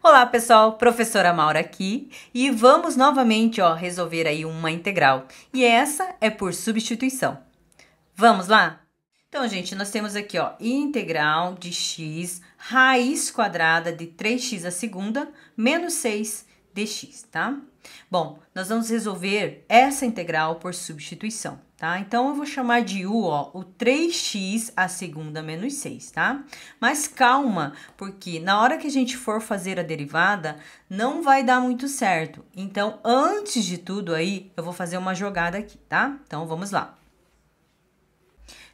Olá pessoal, professora Maura aqui e vamos novamente ó, resolver aí uma integral e essa é por substituição. Vamos lá? Então, gente, nós temos aqui ó, integral de x raiz quadrada de 3x a segunda menos 6 dx, tá? Bom, nós vamos resolver essa integral por substituição tá? Então, eu vou chamar de U, ó, o 3x a segunda menos 6, tá? Mas calma, porque na hora que a gente for fazer a derivada, não vai dar muito certo. Então, antes de tudo aí, eu vou fazer uma jogada aqui, tá? Então, vamos lá.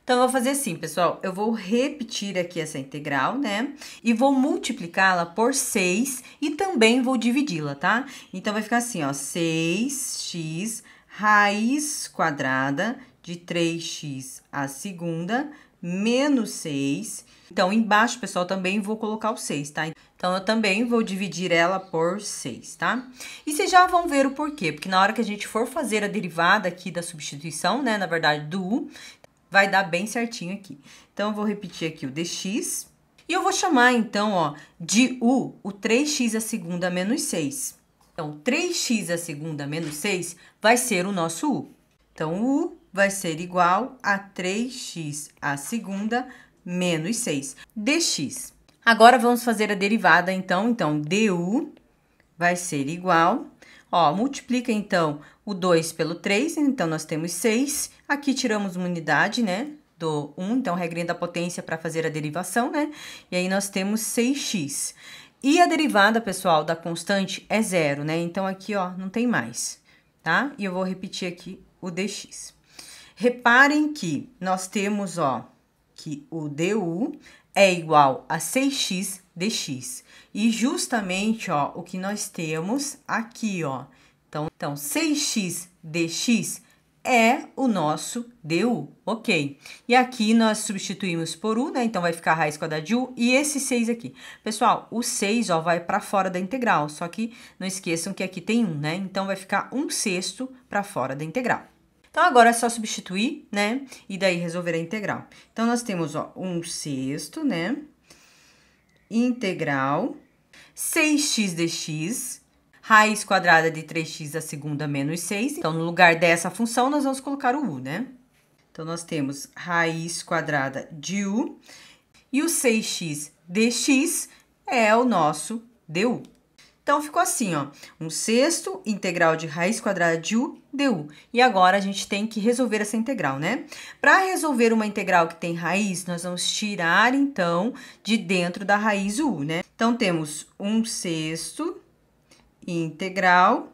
Então, eu vou fazer assim, pessoal. Eu vou repetir aqui essa integral, né? E vou multiplicá-la por 6 e também vou dividi-la, tá? Então, vai ficar assim, ó, 6x raiz quadrada de 3x à segunda menos 6. Então, embaixo, pessoal, também vou colocar o 6, tá? Então, eu também vou dividir ela por 6, tá? E vocês já vão ver o porquê, porque na hora que a gente for fazer a derivada aqui da substituição, né, na verdade, do u, vai dar bem certinho aqui. Então, eu vou repetir aqui o dx, e eu vou chamar, então, ó, de u, o 3x à segunda menos 6. Então, 3x a segunda menos 6 vai ser o nosso u. Então, o u vai ser igual a 3x a segunda menos 6 dx. Agora, vamos fazer a derivada, então. Então, du vai ser igual... Ó, multiplica, então, o 2 pelo 3, então, nós temos 6. Aqui, tiramos uma unidade, né? do 1, então regrinha da potência para fazer a derivação, né? E aí nós temos 6x. E a derivada, pessoal, da constante é zero, né? Então, aqui, ó, não tem mais, tá? E eu vou repetir aqui o dx. Reparem que nós temos, ó, que o du é igual a 6x dx. E justamente, ó, o que nós temos aqui, ó. Então, então 6x dx é o nosso DU, ok? E aqui nós substituímos por U, né? Então vai ficar raiz quadrada de U e esse 6 aqui. Pessoal, o 6, ó, vai para fora da integral, só que não esqueçam que aqui tem 1, né? Então vai ficar 1 sexto para fora da integral. Então, agora é só substituir, né? E daí resolver a integral. Então, nós temos, ó, 1 sexto, né? Integral 6x dx Raiz quadrada de 3x a segunda menos 6. Então, no lugar dessa função, nós vamos colocar o u, né? Então, nós temos raiz quadrada de u. E o 6x dx é o nosso du. Então, ficou assim, ó, um sexto integral de raiz quadrada de u du. E agora, a gente tem que resolver essa integral, né? Para resolver uma integral que tem raiz, nós vamos tirar, então, de dentro da raiz u, né? Então, temos um sexto integral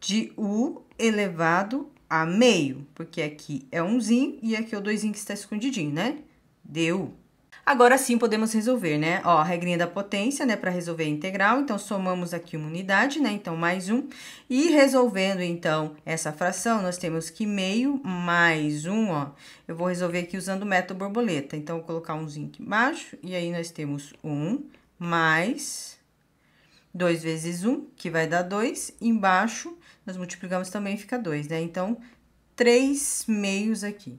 de u elevado a meio, porque aqui é umzinho e aqui é o doisinho que está escondidinho, né? Deu. Agora sim podemos resolver, né? Ó, a regrinha da potência, né, para resolver a integral, então somamos aqui uma unidade, né? Então mais um. E resolvendo então essa fração, nós temos que meio mais um, ó. Eu vou resolver aqui usando o método borboleta. Então vou colocar umzinho aqui embaixo e aí nós temos um mais 2 vezes 1, que vai dar 2. Embaixo, nós multiplicamos também, fica 2, né? Então, 3 meios aqui.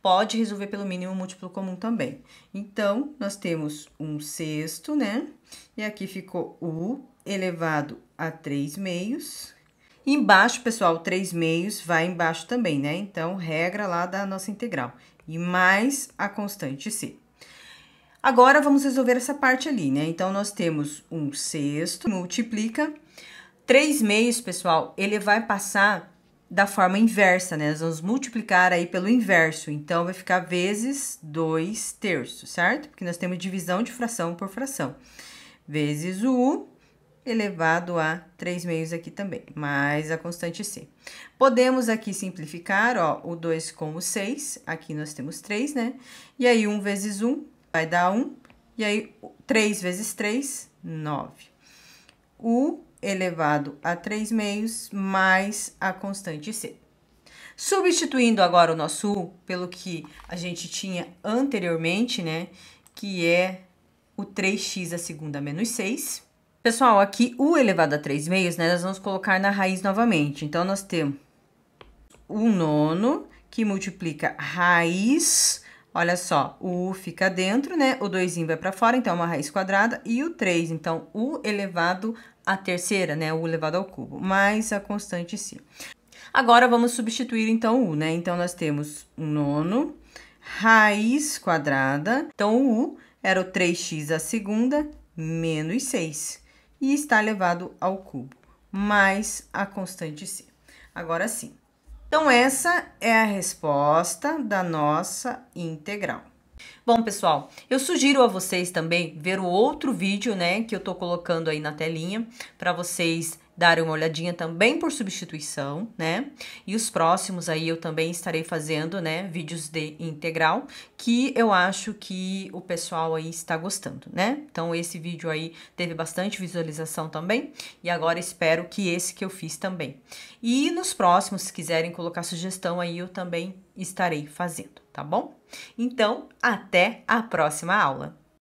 Pode resolver pelo mínimo múltiplo comum também. Então, nós temos 1 um sexto, né? E aqui ficou U elevado a 3 meios. Embaixo, pessoal, 3 meios vai embaixo também, né? Então, regra lá da nossa integral. E mais a constante C. Agora, vamos resolver essa parte ali, né? Então, nós temos um sexto, multiplica. Três meios, pessoal, ele vai passar da forma inversa, né? Nós vamos multiplicar aí pelo inverso. Então, vai ficar vezes 2 terços, certo? Porque nós temos divisão de fração por fração. Vezes o U elevado a 3 meios aqui também, mais a constante C. Podemos aqui simplificar, ó, o 2 com o 6. Aqui nós temos 3, né? E aí, 1 vezes 1 vai dar 1, e aí 3 vezes 3, 9. U elevado a 3 meios mais a constante C. Substituindo agora o nosso U pelo que a gente tinha anteriormente, né? Que é o 3x a segunda menos 6. Pessoal, aqui U elevado a 3 meios, né? Nós vamos colocar na raiz novamente. Então, nós temos o nono que multiplica raiz Olha só, o U fica dentro, né? O 2 vai para fora, então é uma raiz quadrada. E o 3, então, U elevado à terceira, né? U elevado ao cubo, mais a constante c. Agora, vamos substituir, então, U, né? Então, nós temos um nono, raiz quadrada. Então, o U era o 3x à segunda menos 6. E está elevado ao cubo, mais a constante c. Agora sim. Então, essa é a resposta da nossa integral. Bom, pessoal, eu sugiro a vocês também ver o outro vídeo, né, que eu tô colocando aí na telinha para vocês darem uma olhadinha também por substituição, né? E os próximos aí eu também estarei fazendo, né, vídeos de integral, que eu acho que o pessoal aí está gostando, né? Então esse vídeo aí teve bastante visualização também, e agora espero que esse que eu fiz também. E nos próximos, se quiserem colocar sugestão aí, eu também estarei fazendo, tá bom? Então, até a próxima aula.